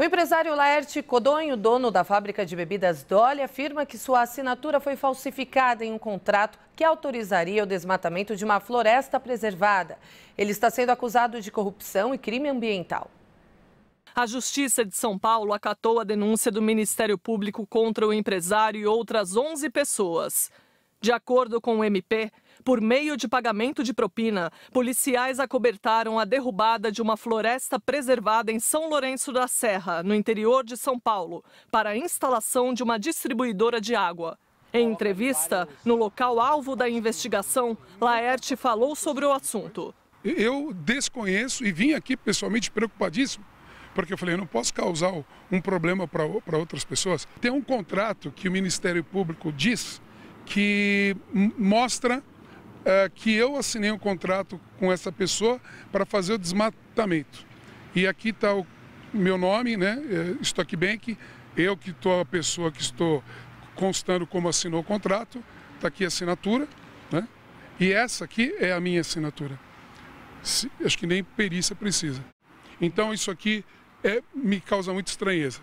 O empresário Laerte Codonho, dono da fábrica de bebidas Dolly, afirma que sua assinatura foi falsificada em um contrato que autorizaria o desmatamento de uma floresta preservada. Ele está sendo acusado de corrupção e crime ambiental. A Justiça de São Paulo acatou a denúncia do Ministério Público contra o empresário e outras 11 pessoas. De acordo com o MP, por meio de pagamento de propina, policiais acobertaram a derrubada de uma floresta preservada em São Lourenço da Serra, no interior de São Paulo, para a instalação de uma distribuidora de água. Em entrevista, no local alvo da investigação, Laerte falou sobre o assunto. Eu desconheço e vim aqui pessoalmente preocupadíssimo porque eu falei, eu não posso causar um problema para outras pessoas. Tem um contrato que o Ministério Público diz que mostra é, que eu assinei um contrato com essa pessoa para fazer o desmatamento. E aqui está o meu nome, né? É, Stockbank, eu que estou a pessoa que estou constando como assinou o contrato, está aqui a assinatura, né? E essa aqui é a minha assinatura. Se, acho que nem perícia precisa. Então isso aqui é, me causa muita estranheza.